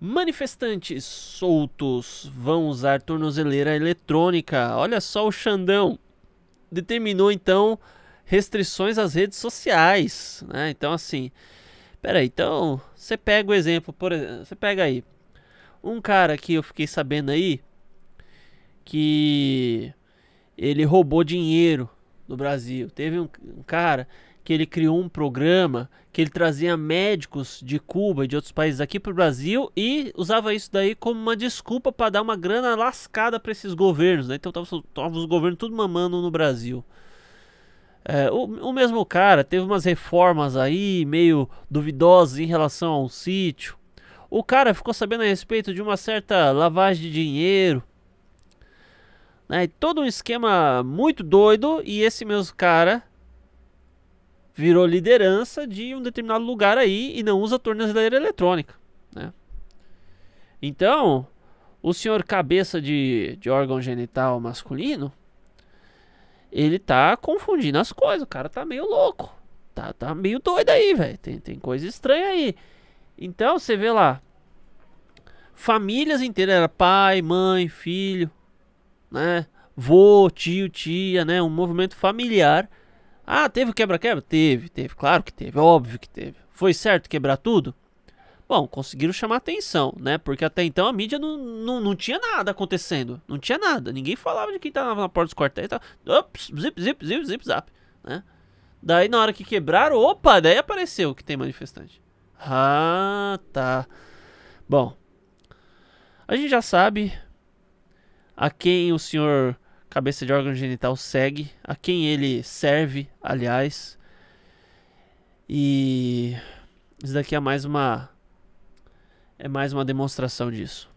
Manifestantes soltos vão usar tornozeleira eletrônica. Olha só o Xandão. Determinou então restrições às redes sociais. Né? Então, assim. Peraí, então. Você pega o exemplo, por exemplo. Você pega aí. Um cara que eu fiquei sabendo aí. Que ele roubou dinheiro do Brasil. Teve um, um cara que ele criou um programa que ele trazia médicos de Cuba e de outros países aqui para o Brasil e usava isso daí como uma desculpa para dar uma grana lascada para esses governos. Né? Então tava, os governos tudo mamando no Brasil. É, o, o, mesmo cara teve umas reformas aí meio duvidosas em relação a um sítio. O cara ficou sabendo a respeito de uma certa lavagem de dinheiro. Né? Todo um esquema muito doido e esse mesmo cara virou liderança de um determinado lugar aí e não usa tornozeleira eletrônica, né? Então, o senhor cabeça de, de órgão genital masculino, ele tá confundindo as coisas, o cara tá meio louco, tá, tá meio doido aí, velho, tem, tem coisa estranha aí. Então, você vê lá, famílias inteiras, era pai, mãe, filho, né, vô, tio, tia, né, um movimento familiar ah, teve quebra-quebra? Teve, teve, claro que teve, óbvio que teve. Foi certo quebrar tudo? Bom, conseguiram chamar atenção, né? Porque até então a mídia não, não, não tinha nada acontecendo. Não tinha nada. Ninguém falava de quem tava na porta dos quartéis. Tava... Ops, zip, zip, zip, zip, zap. Né? Daí na hora que quebraram, opa, daí apareceu que tem manifestante. Ah, tá. Bom, a gente já sabe a quem o senhor cabeça de órgão genital segue, a quem ele serve, aliás. E isso daqui é mais uma é mais uma demonstração disso.